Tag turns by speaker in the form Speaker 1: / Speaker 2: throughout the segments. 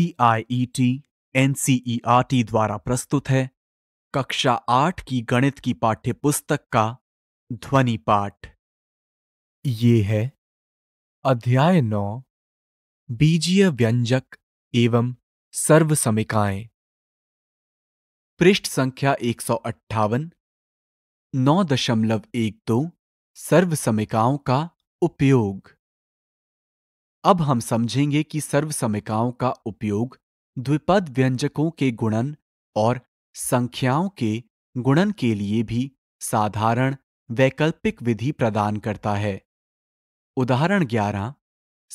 Speaker 1: N R T द्वारा प्रस्तुत है कक्षा आठ की गणित की पाठ्य पुस्तक का ध्वनि पाठ ये है अध्याय नौ बीजीय व्यंजक एवं सर्व समिकाएं पृष्ठ संख्या एक सौ अट्ठावन नौ दशमलव एक दो सर्व समिकाओं का उपयोग अब हम समझेंगे कि सर्वसमिकाओं का उपयोग द्विपद व्यंजकों के गुणन और संख्याओं के गुणन के लिए भी साधारण वैकल्पिक विधि प्रदान करता है उदाहरण 11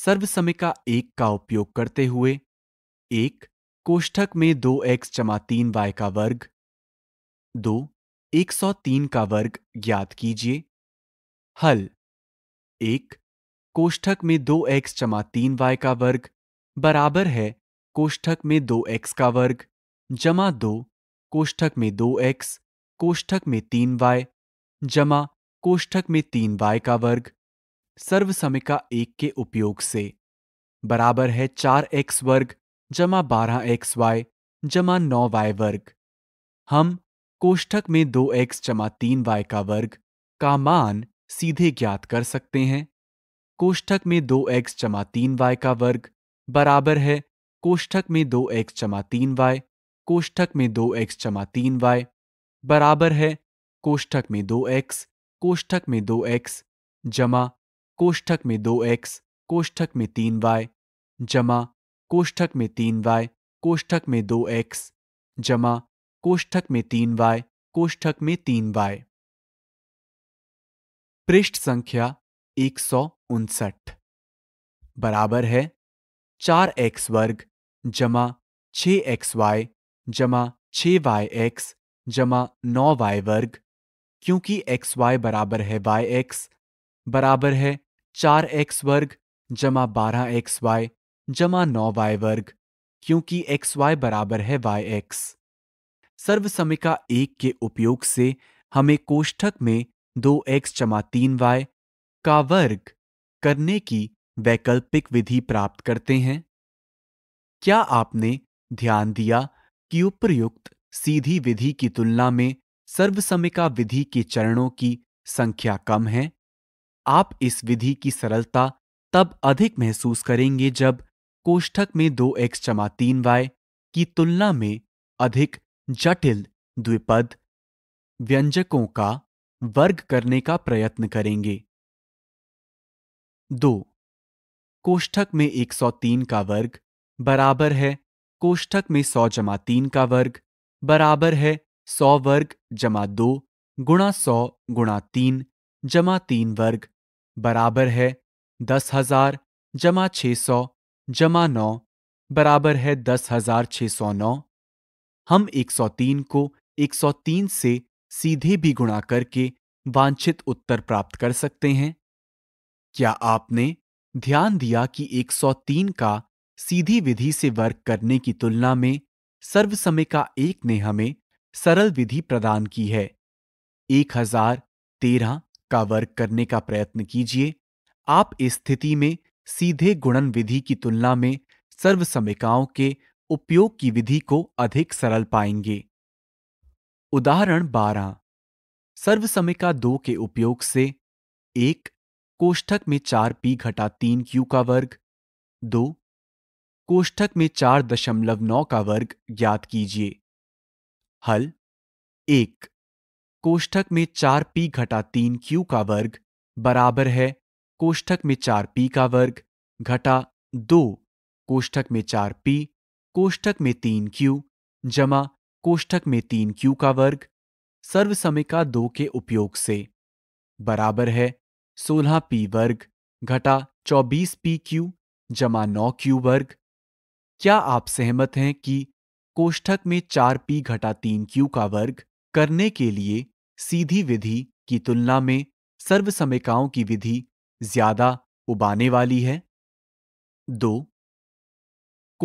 Speaker 1: सर्वसमिका एक का उपयोग करते हुए एक कोष्ठक में दो एक्स जमा तीन वाई का वर्ग दो एक सौ तीन का वर्ग ज्ञात कीजिए हल एक कोष्ठक में दो एक्स जमा तीन वाई का वर्ग बराबर है कोष्ठक में दो एक्स का वर्ग जमा दो कोष्ठक में दो एक्स कोष्ठक में तीन वाई जमा कोष्ठक में तीन वाई का वर्ग सर्वसमिका एक के उपयोग से बराबर है चार एक्स वर्ग जमा बारह एक्स वाई जमा नौ वाई वर्ग हम कोष्ठक में दो एक्स जमा तीन वाई का वर्ग का मान सीधे ज्ञात कर सकते हैं कोष्ठक में दो एक्स जमा तीन वाई का वर्ग बराबर है कोष्ठक में दो एक्स जमा तीन वाई कोष्ठक में दो एक्स जमा तीन वाई बराबर है कोष्ठक में दो एक्स कोष्ठक में दो एक्स जमा कोष्ठक में दो एक्स कोष्ठक में तीन वाई जमा कोष्ठक में तीन वाई कोष्ठक में दो एक्स जमा कोष्ठक में तीन वाई कोष्ठक में तीन वाई पृष्ठ संख्या एक सौ उनसठ बराबर है चार एक्स वर्ग जमा छ एक्स वाई जमा छ वाई एक्स जमा नौ वाई वर्ग क्योंकि एक्स वाई बराबर है वाई एक्स बराबर है चार एक्स वर्ग जमा बारह एक्स वाई जमा नौ वाई वर्ग क्योंकि एक्स वाई बराबर है वाई एक्स सर्वसमिका एक के उपयोग से हमें कोष्ठक में दो एक्स जमा तीन वाई का वर्ग करने की वैकल्पिक विधि प्राप्त करते हैं क्या आपने ध्यान दिया कि उपर्युक्त सीधी विधि की तुलना में सर्वसमिका विधि के चरणों की संख्या कम है आप इस विधि की सरलता तब अधिक महसूस करेंगे जब कोष्ठक में दो एक्स जमा तीन वाई की तुलना में अधिक जटिल द्विपद व्यंजकों का वर्ग करने का प्रयत्न करेंगे दो कोष्ठक में 103 का वर्ग बराबर है कोष्ठक में 100 जमा तीन का वर्ग बराबर है 100 वर्ग जमा दो गुणा सौ गुणा तीन जमा तीन वर्ग बराबर है दस हजार जमा छ सौ जमा नौ बराबर है दस हजार छः सौ नौ हम एक सौ तीन को एक सौ तीन से सीधे भी गुणा करके वांछित उत्तर प्राप्त कर सकते हैं क्या आपने ध्यान दिया कि 103 का सीधी विधि से वर्ग करने की तुलना में समय का एक ने हमें सरल विधि प्रदान की है एक हजार तेरह का वर्ग करने का प्रयत्न कीजिए आप इस स्थिति में सीधे गुणन विधि की तुलना में सर्वसमिकाओं के उपयोग की विधि को अधिक सरल पाएंगे उदाहरण बारह सर्वसमिका दो के उपयोग से एक कोष्ठक में चार पी घटा तीन क्यू का वर्ग दो कोष्ठक में चार दशमलव नौ का वर्ग ज्ञात कीजिए हल एक कोष्ठक में चार पी घटा तीन क्यू का वर्ग बराबर है कोष्ठक में चार पी का वर्ग घटा दो कोष्ठक में चार पी कोष्ठक में तीन क्यू जमा कोष्ठक में तीन क्यू का वर्ग सर्वसमिका दो के उपयोग से बराबर है सोलह पी वर्ग घटा चौबीस पी क्यू जमा नौ क्यू वर्ग क्या आप सहमत हैं कि कोष्ठक में चार पी घटा तीन क्यू का वर्ग करने के लिए सीधी विधि की तुलना में सर्वसमिकाओं की विधि ज्यादा उबाने वाली है दो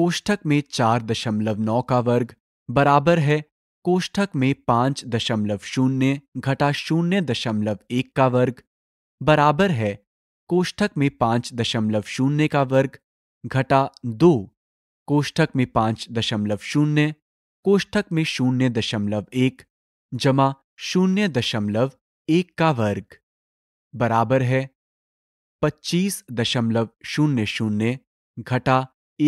Speaker 1: कोष्ठक में चार दशमलव नौ का वर्ग बराबर है कोष्ठक में पांच दशमलव शून्य घटा शून्य दशमलव एक का वर्ग बराबर है कोष्ठक में पांच दशमलव शून्य का वर्ग घटा दो कोष्ठक में पांच दशमलव शून्य कोष्ठक में शून्य दशमलव एक जमा शून्य दशमलव एक का वर्ग बराबर है पच्चीस दशमलव शून्य शून्य घटा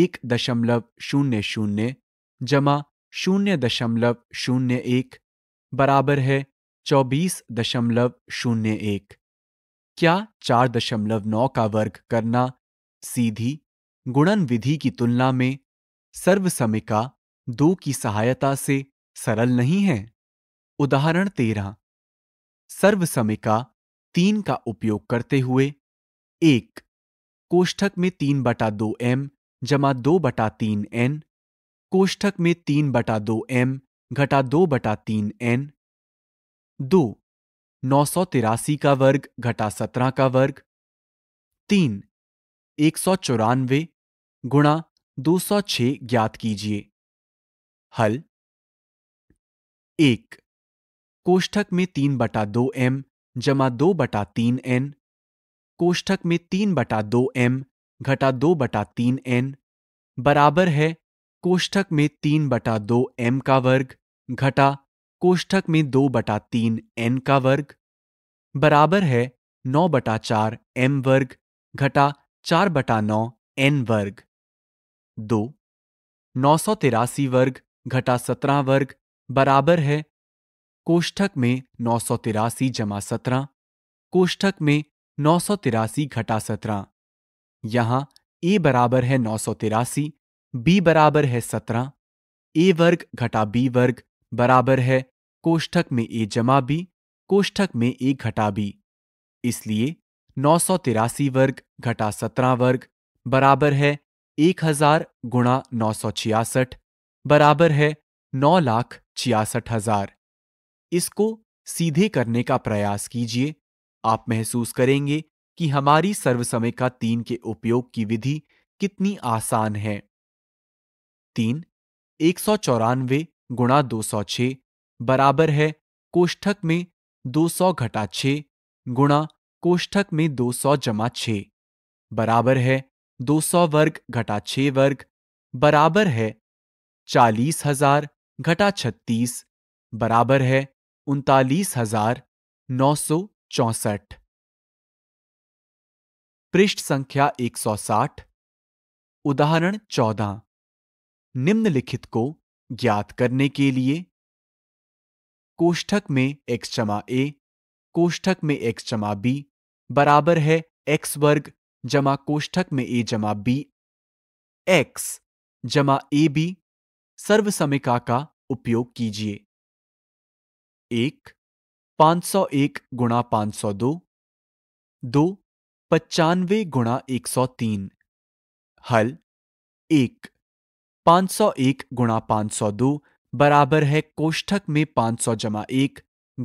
Speaker 1: एक दशमलव शून्य शून्य जमा शून्य दशमलव शून्य एक बराबर है चौबीस दशमलव शून्य एक क्या चार दशमलव नौ का वर्ग करना सीधी गुणन विधि की तुलना में सर्वसमिका दो की सहायता से सरल नहीं है उदाहरण तेरह सर्वसमिका तीन का उपयोग करते हुए एक कोष्ठक में तीन बटा दो एम जमा दो बटा तीन एन कोष्ठक में तीन बटा दो एम घटा दो बटा तीन एन दो नौ सौ तिरासी का वर्ग घटा सत्रह का वर्ग तीन एक सौ चौरानवे गुणा दो सौ छह ज्ञात कीजिए हल एक कोष्ठक में तीन बटा दो एम जमा दो बटा तीन एन कोष्ठक में तीन बटा दो एम घटा दो बटा तीन एन बराबर है कोष्ठक में तीन बटा दो एम का वर्ग घटा कोष्ठक में दो बटा तीन एन का वर्ग बराबर है नौ बटा चार एम वर्ग घटा चार बटा नौ एन वर्ग दो नौ सौ तिरासी वर्ग घटा सत्रह वर्ग बराबर है कोष्ठक में नौ सौ तिरासी जमा सत्रह कोष्ठक में नौ सौ तिरासी घटा सत्रह यहां ए बराबर है नौ सौ तिरासी बी बराबर है सत्रह ए वर्ग घटा बी वर्ग बराबर है कोष्ठक में ए जमा बी कोष्ठक में ए घटा बी इसलिए नौ सौ तिरासी वर्ग घटा सत्रह वर्ग बराबर है एक हजार गुणा नौ सौ छियासठ बराबर है नौ लाख छियासठ हजार इसको सीधे करने का प्रयास कीजिए आप महसूस करेंगे कि हमारी सर्वसमय का तीन के उपयोग की विधि कितनी आसान है तीन एक सौ चौरानवे गुणा दो सौ छ बराबर है कोष्ठक में दो सौ घटा छ गुणा कोष्ठक में दो सौ जमा छ बराबर है दो सौ वर्ग घटा छ वर्ग बराबर है चालीस हजार घटा छत्तीस बराबर है उनतालीस हजार नौ सौ चौसठ पृष्ठ संख्या एक सौ साठ उदाहरण चौदह निम्नलिखित को ज्ञात करने के लिए कोष्ठक में एक्स जमा ए कोष्ठक में एक्स जमा बी बराबर है एक्स वर्ग जमा कोष्ठक में ए जमा बी एक्स जमा ए बी सर्वसमिका का उपयोग कीजिए एक पांच सौ एक गुणा पांच सौ दो दो पचानवे गुणा एक सौ तीन हल एक 501 गुणा 502 बराबर है कोष्ठक में 500 जमा एक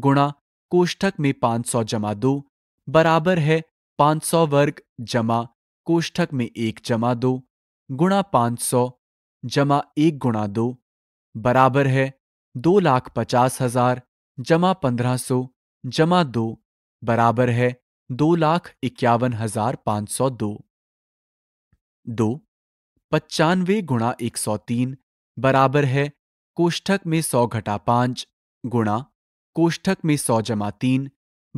Speaker 1: गुणा कोष्ठक में 500 जमा दो बराबर है 500 वर्ग जमा कोष्ठक में एक जमा दो गुणा सौ जमा एक गुणा दो बराबर है दो लाख पचास हजार जमा पंद्रह सौ जमा दो बराबर है दो लाख इक्यावन हजार पाँच सौ दो दो पच्चानवे गुणा एक सौ तीन बराबर है कोष्ठक में सौ घटा पांच गुणा कोष्ठक में सौ जमा तीन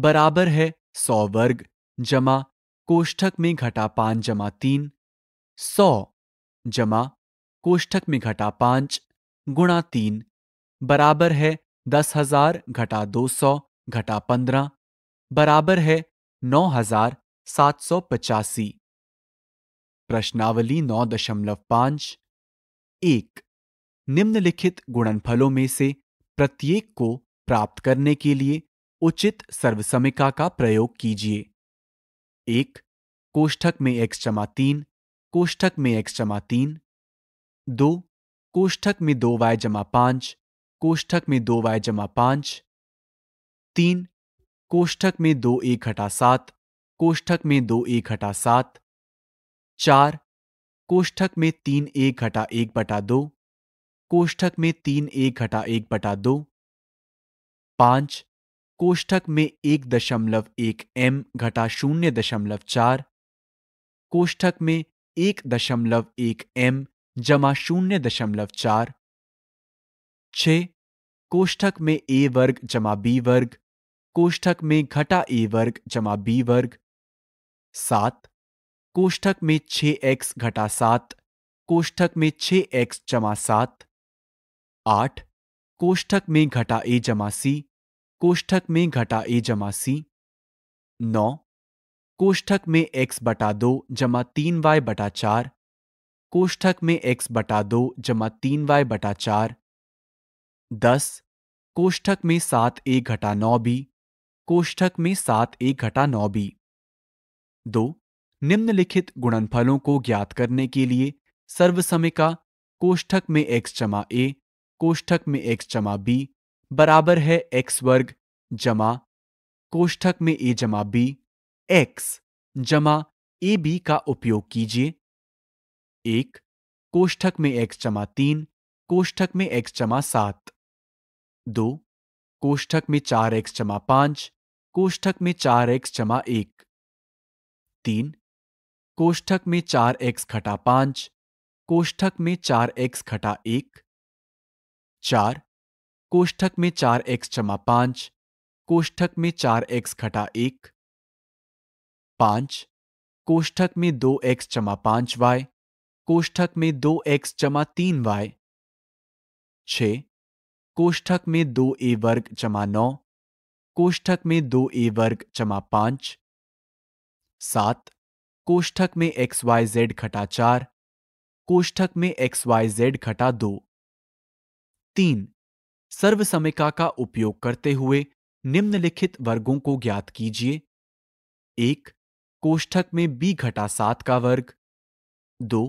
Speaker 1: बराबर है सौ वर्ग जमा कोष्ठक में घटा पांच जमा तीन सौ जमा कोष्ठक में घटा पांच गुणा तीन बराबर है दस हजार घटा दो सौ घटा पंद्रह बराबर है नौ हजार सात सौ पचासी प्रश्नावली नौ दशमलव पांच एक निम्नलिखित गुणनफलों में से प्रत्येक को प्राप्त करने के लिए उचित सर्वसमिका का प्रयोग कीजिए एक कोष्ठक में एक्स जमा तीन कोष्ठक में एक्स जमा तीन दो कोष्ठक में दो वाय जमा पांच कोष्ठक में दो वाय जमा पांच तीन कोष्ठक में दो एक हटा सात कोष्ठक में दो एक हटा सात चार कोष्ठक में तीन एक घटा एक बटा दो कोष्ठक में तीन एक घटा एक बटा दो पांच कोष्ठक में एक दशमलव एक एम घटा शून्य दशमलव चार कोष्ठक में एक दशमलव एक एम जमा शून्य दशमलव चार छ कोष्ठक में ए वर्ग जमा बी वर्ग कोष्ठक में घटा ए वर्ग जमा बी वर्ग सात कोष्ठक में छह एक्स घटा सात कोष्ठक में छह एक्स जमा सात आठ कोष्ठक में घटा ए जमा सी कोष्ठक में घटा ए जमा सी नौ कोष्ठक में एक्स बटा दो जमा तीन वाई बटा चार कोष्ठक में एक्स बटा दो जमा तीन वाई बटा चार दस कोष्ठक में सात ए घटा नौ बी कोष्ठक में सात ए घटा नौ बी दो निम्नलिखित गुणनफलों को ज्ञात करने के लिए सर्वसमय का कोष्ठक में एक्स जमा ए कोष्ठक में एक्स जमा बी बराबर है एक्स वर्ग जमा कोष्ठक में ए जमा बी एक्स जमा ए बी का उपयोग कीजिए एक कोष्ठक में एक्स जमा तीन कोष्ठक में एक्स जमा सात दो कोष्ठक में चार एक्स जमा पांच कोष्ठक में चार एक्स जमा एक तीन कोष्ठक में चार एक्स खटा पांच कोष्ठक में चार एक्स खटा एक चार कोष्ठक में चार एक्स जमा पांच कोष्ठक में चार एक्स खटा एक पांच कोष्ठक में दो एक्स जमा पांच वाई कोष्ठक में दो एक्स जमा तीन वाई छ कोष्ठक में दो ए वर्ग जमा नौ कोष्ठक में दो ए वर्ग जमा पांच सात कोष्ठक में एक्स वाई जेड घटा चार कोष्ठक में एक्स वाई जेड घटा दो तीन सर्वसमिका का उपयोग करते हुए निम्नलिखित वर्गों को ज्ञात कीजिए एक कोष्ठक में b घटा सात का वर्ग दो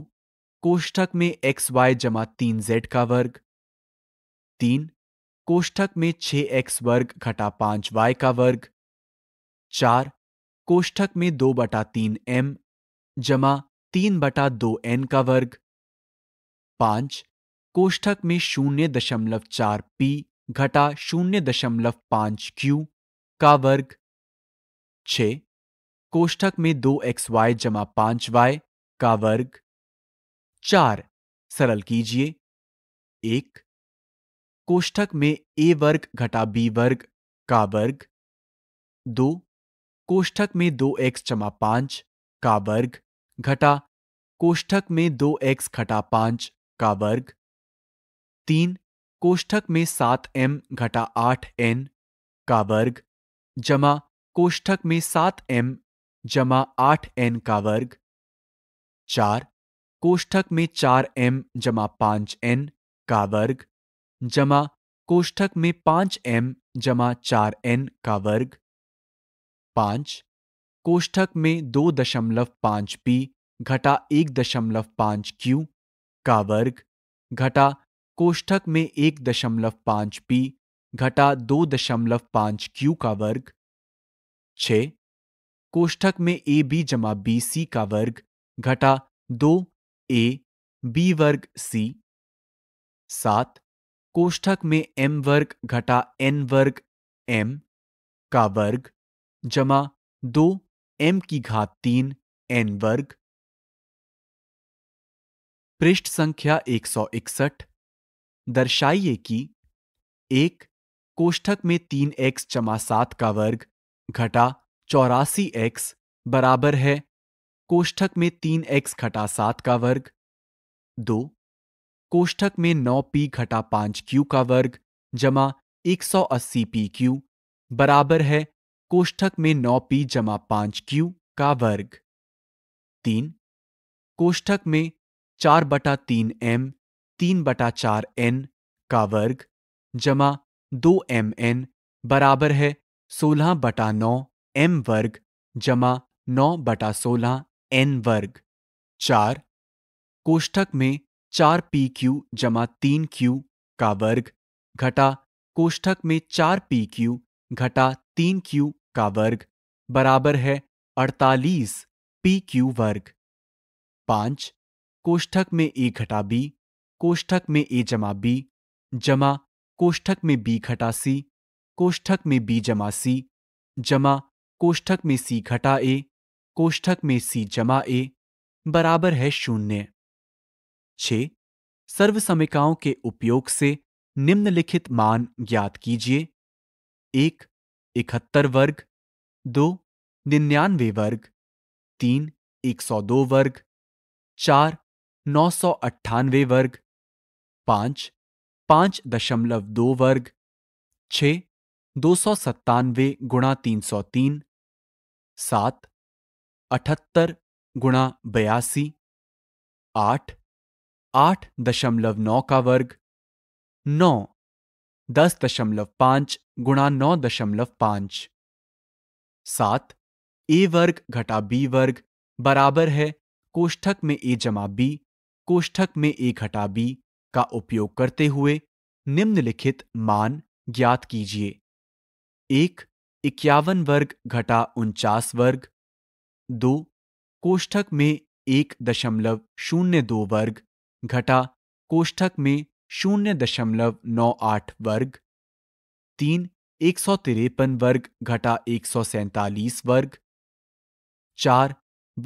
Speaker 1: कोष्ठक में एक्स वाई जमा तीन जेड का वर्ग तीन कोष्ठक में छ एक्स वर्ग घटा पांच वाई का वर्ग चार कोष्ठक में दो बटा तीन एम जमा तीन बटा दो एन का वर्ग पांच कोष्ठक में शून्य दशमलव चार पी घटा शून्य दशमलव पांच क्यू का वर्ग छ कोष्ठक में दो एक्स वाई जमा पांच वाई का वर्ग चार सरल कीजिए एक कोष्ठक में ए वर्ग घटा बी वर्ग का वर्ग दो कोष्ठक में दो एक्स जमा पांच का वर्ग घटा कोष्ठक में दो एक्स घटा पांच का वर्ग तीन कोष्ठक में सात एम घटा आठ एन का वर्ग जमा कोष्ठक में सात एम जमा आठ एन का वर्ग चार कोष्ठक में चार एम जमा पांच एन का वर्ग जमा कोष्ठक में पांच एम जमा चार एन का वर्ग पांच कोष्ठक में दो दशमलव पांच पी घटा एक दशमलव पांच क्यू का वर्ग घटा कोष्ठक में एक दशमलव पांच पी घटा दो दशमलव पांच क्यू का वर्ग छ कोष्ठक में ए बी जमा बी सी का वर्ग घटा दो ए बी वर्ग सी सात कोष्ठक में एम वर्ग घटा एन वर्ग एम का वर्ग जमा दो एम की घात तीन एन वर्ग पृष्ठ संख्या 161 दर्शाइए कि एक कोष्ठक में तीन एक्स जमा सात का वर्ग घटा चौरासी एक्स बराबर है कोष्ठक में तीन एक्स घटा सात का वर्ग दो कोष्ठक में नौ पी घटा पांच क्यू का वर्ग जमा एक सौ अस्सी पी क्यू बराबर है कोष्ठक में नौ पी जमा पांच क्यू का वर्ग तीन कोष्ठक में चार बटा तीन एम तीन बटा चार एन का वर्ग जमा दो एम एन बराबर है सोलह बटा नौ एम वर्ग जमा नौ बटा सोलह एन वर्ग चार कोष्ठक में चार पी क्यू जमा तीन क्यू का वर्ग घटा कोष्ठक में चार पी क्यू घटा तीन क्यू का वर्ग बराबर है अड़तालीस पी क्यू वर्ग पांच कोष्ठक में ए घटा बी कोष्ठक में ए जमा बी जमा कोष्ठक में बी घटा सी कोष्ठक में बी जमा सी जमा कोष्ठक में सी घटा ए कोष्ठक में सी जमा ए बराबर है शून्य छ सर्वसमिकाओं के उपयोग से निम्नलिखित मान ज्ञात कीजिए एक इकहत्तर वर्ग दो निन्यानवे वर्ग तीन एक सौ दो वर्ग चार नौ सौ अट्ठानवे वर्ग पाँच पांच दशमलव दो वर्ग छ दो सौ सत्तानवे गुणा तीन सौ तीन सात अठहत्तर गुणा बयासी आठ आठ दशमलव नौ का वर्ग नौ दस दशमलव पांच गुणा नौ दशमलव पांच सात ए वर्ग घटा बी वर्ग बराबर है कोष्ठक में ए जमा बी कोष्ठक में ए घटा बी का उपयोग करते हुए निम्नलिखित मान ज्ञात कीजिए एक इक्यावन वर्ग घटा उनचास वर्ग दो कोष्ठक में एक दशमलव शून्य दो वर्ग घटा कोष्ठक में शून्य दशमलव नौ आठ वर्ग तीन एक सौ तिरपन वर्ग घटा एक सौ सैतालीस वर्ग चार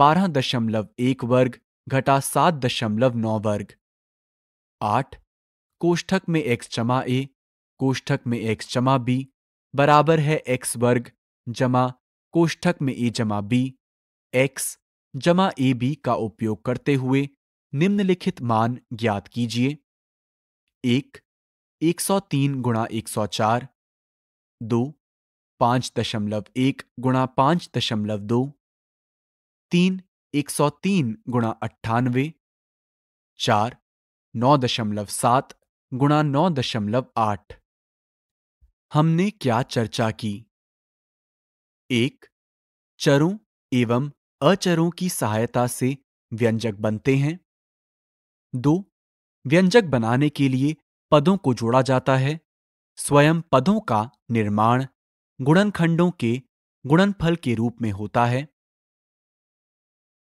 Speaker 1: बारह दशमलव एक वर्ग घटा सात दशमलव नौ वर्ग आठ कोष्ठक में एक्स जमा ए कोष्ठक में एक्स जमा बी बराबर है एक्स वर्ग जमा कोष्ठक में ए जमा बी एक्स जमा ए बी का उपयोग करते हुए निम्नलिखित मान ज्ञात कीजिए एक एक सौ तीन गुणा एक सौ चार दो पांच दशमलव एक गुणा पांच दशमलव दो तीन एक सौ तीन गुणा अट्ठानवे चार नौ दशमलव सात गुणा नौ दशमलव आठ हमने क्या चर्चा की एक चरों एवं अचरों की सहायता से व्यंजक बनते हैं दो व्यंजक बनाने के लिए पदों को जोड़ा जाता है स्वयं पदों का निर्माण गुणनखंडों के गुणनफल के रूप में होता है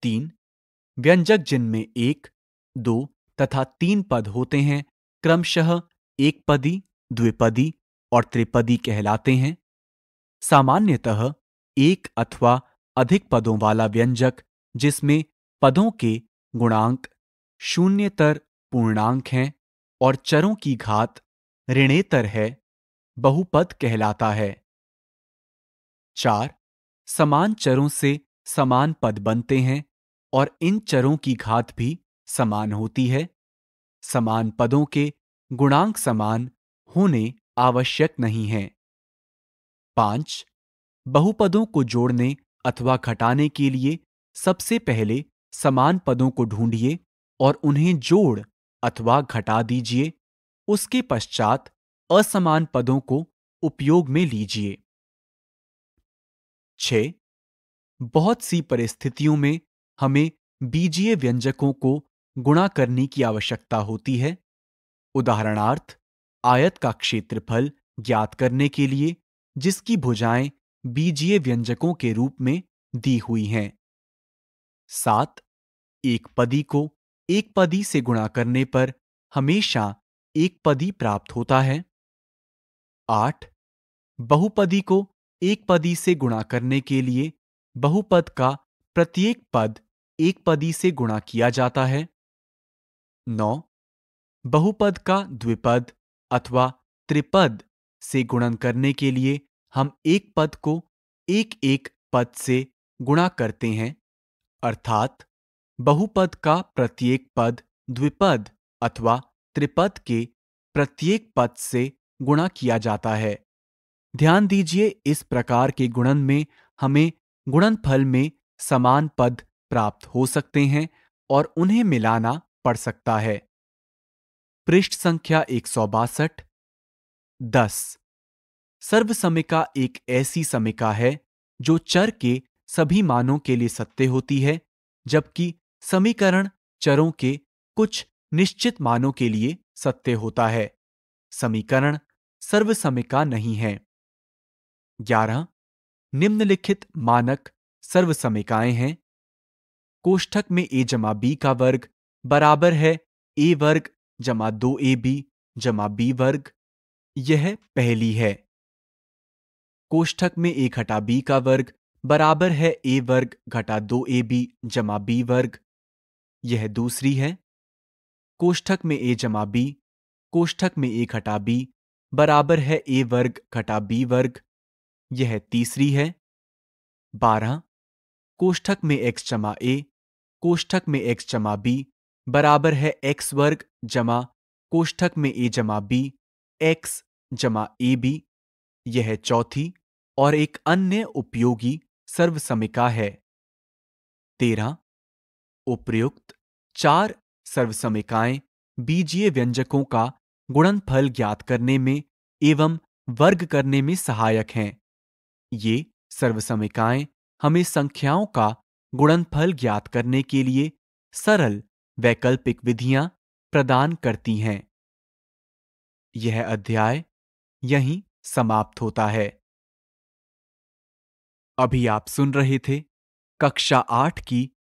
Speaker 1: तीन व्यंजक जिनमें एक दो तथा तीन पद होते हैं क्रमशः एक पदी द्विपदी और त्रिपदी कहलाते हैं सामान्यतः एक अथवा अधिक पदों वाला व्यंजक जिसमें पदों के गुणांक शून्यतर पूर्णांक हैं और चरों की घात ऋणेतर है बहुपद कहलाता है चार समान चरों से समान पद बनते हैं और इन चरों की घात भी समान होती है समान पदों के गुणांक समान होने आवश्यक नहीं है पांच बहुपदों को जोड़ने अथवा घटाने के लिए सबसे पहले समान पदों को ढूंढिए और उन्हें जोड़ अथवा घटा दीजिए उसके पश्चात असमान पदों को उपयोग में लीजिए छे बहुत सी परिस्थितियों में हमें बीजीय व्यंजकों को गुणा करने की आवश्यकता होती है उदाहरणार्थ आयत का क्षेत्रफल ज्ञात करने के लिए जिसकी भुजाएं बीजीय व्यंजकों के रूप में दी हुई हैं सात एक पदी को एक पदी से गुणा करने पर हमेशा एक पदी प्राप्त होता है आठ बहुपदी को एक पदी से गुणा करने के लिए बहुपद का प्रत्येक पद एक पदी से गुणा किया जाता है नौ बहुपद का द्विपद अथवा त्रिपद से गुणन करने के लिए हम एक पद को एक एक पद से गुणा करते हैं अर्थात बहुपद का प्रत्येक पद द्विपद अथवा त्रिपद के प्रत्येक पद से गुणा किया जाता है ध्यान दीजिए इस प्रकार के गुणन में हमें गुणनफल में समान पद प्राप्त हो सकते हैं और उन्हें मिलाना पड़ सकता है पृष्ठ संख्या एक सौ बासठ दस सर्वसमिका एक ऐसी समिका है जो चर के सभी मानों के लिए सत्य होती है जबकि समीकरण चरों के कुछ निश्चित मानों के लिए सत्य होता है समीकरण सर्वसमिका नहीं है ग्यारह निम्नलिखित मानक सर्वसमिकाएं हैं कोष्ठक में ए जमा बी का वर्ग बराबर है ए वर्ग जमा दो ए बी जमा बी वर्ग यह पहली है कोष्ठक में ए घटा बी का वर्ग बराबर है ए वर्ग घटा दो ए बी जमा बी वर्ग यह दूसरी है कोष्ठक में ए जमा बी कोष्ठक में ए घटा बी बराबर है ए वर्ग घटा बी वर्ग यह तीसरी है बारह कोष्ठक में एक्स जमा ए कोष्ठक में एक्स जमा बी बराबर है एक्स वर्ग जमा कोष्ठक में ए जमा बी एक्स जमा ए बी यह चौथी और एक अन्य उपयोगी सर्वसमिका है तेरह उपयुक्त चार सर्वसमिकाएं बीजीय व्यंजकों का गुणनफल ज्ञात करने में एवं वर्ग करने में सहायक हैं ये सर्वसमिकाएं हमें संख्याओं का गुणनफल ज्ञात करने के लिए सरल वैकल्पिक विधियां प्रदान करती हैं यह अध्याय यहीं समाप्त होता है अभी आप सुन रहे थे कक्षा आठ की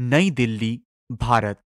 Speaker 1: नई दिल्ली भारत